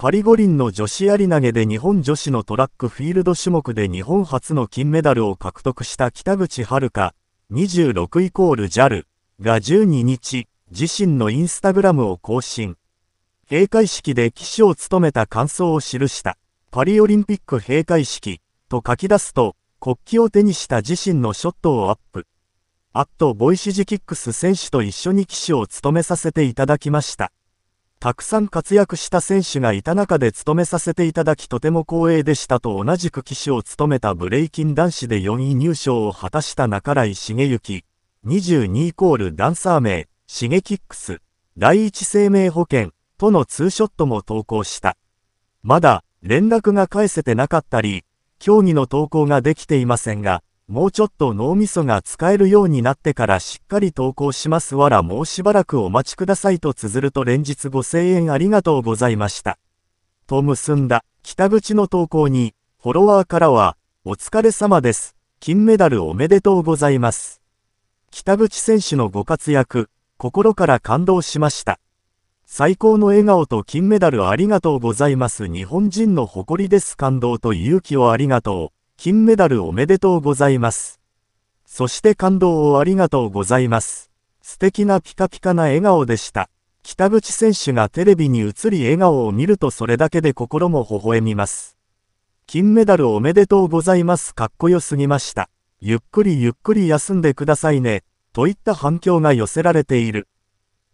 パリ五輪の女子やり投げで日本女子のトラックフィールド種目で日本初の金メダルを獲得した北口遥26イコール JAL が12日、自身のインスタグラムを更新。閉会式で騎手を務めた感想を記した、パリオリンピック閉会式と書き出すと、国旗を手にした自身のショットをアップ。ットボイシジキックス選手と一緒に騎手を務めさせていただきました。たくさん活躍した選手がいた中で務めさせていただきとても光栄でしたと同じく騎手を務めたブレイキン男子で4位入賞を果たした中来茂之22イコールダンサー名、シゲキックス、第一生命保険とのツーショットも投稿した。まだ連絡が返せてなかったり、競技の投稿ができていませんが、もうちょっと脳みそが使えるようになってからしっかり投稿しますわらもうしばらくお待ちくださいと綴ると連日5000円ありがとうございました。と結んだ北口の投稿に、フォロワーからは、お疲れ様です。金メダルおめでとうございます。北口選手のご活躍、心から感動しました。最高の笑顔と金メダルありがとうございます。日本人の誇りです。感動と勇気をありがとう。金メダルおめでとうございます。そして感動をありがとうございます。素敵なピカピカな笑顔でした。北口選手がテレビに映り笑顔を見るとそれだけで心も微笑みます。金メダルおめでとうございます。かっこよすぎました。ゆっくりゆっくり休んでくださいね。といった反響が寄せられている。